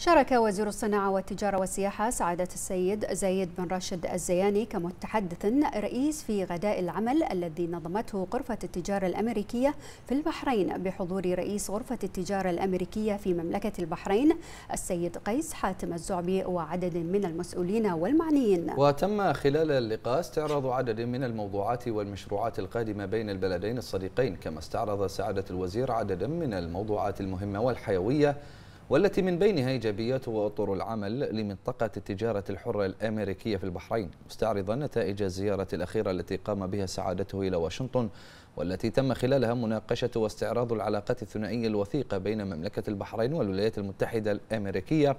شارك وزير الصناعة والتجارة والسياحة سعادة السيد زايد بن راشد الزياني كمتحدث رئيس في غداء العمل الذي نظمته غرفة التجارة الأمريكية في البحرين بحضور رئيس غرفة التجارة الأمريكية في مملكة البحرين السيد قيس حاتم الزعبي وعدد من المسؤولين والمعنيين وتم خلال اللقاء استعراض عدد من الموضوعات والمشروعات القادمة بين البلدين الصديقين كما استعرض سعادة الوزير عددا من الموضوعات المهمة والحيوية والتي من بينها إيجابيات وأطر العمل لمنطقة التجارة الحرة الأمريكية في البحرين مستعرضا نتائج الزيارة الأخيرة التي قام بها سعادته إلى واشنطن والتي تم خلالها مناقشة واستعراض العلاقات الثنائية الوثيقة بين مملكة البحرين والولايات المتحدة الأمريكية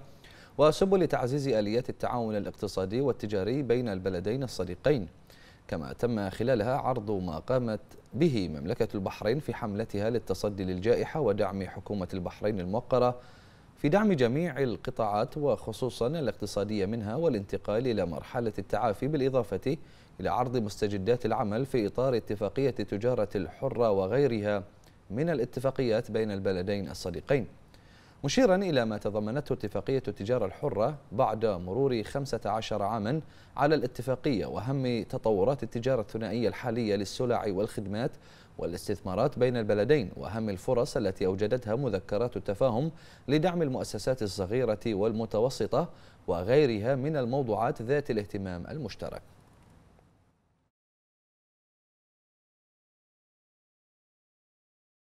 وسبل تعزيز آليات التعاون الاقتصادي والتجاري بين البلدين الصديقين كما تم خلالها عرض ما قامت به مملكة البحرين في حملتها للتصدي للجائحة ودعم حكومة البحرين الموقرة في دعم جميع القطاعات وخصوصا الاقتصادية منها والانتقال إلى مرحلة التعافي بالإضافة إلى عرض مستجدات العمل في إطار اتفاقية التجارة الحرة وغيرها من الاتفاقيات بين البلدين الصديقين مشيرا إلى ما تضمنته اتفاقية التجارة الحرة بعد مرور 15 عاما على الاتفاقية وأهم تطورات التجارة الثنائية الحالية للسلع والخدمات والاستثمارات بين البلدين وأهم الفرص التي أوجدتها مذكرات التفاهم لدعم المؤسسات الصغيرة والمتوسطة وغيرها من الموضوعات ذات الاهتمام المشترك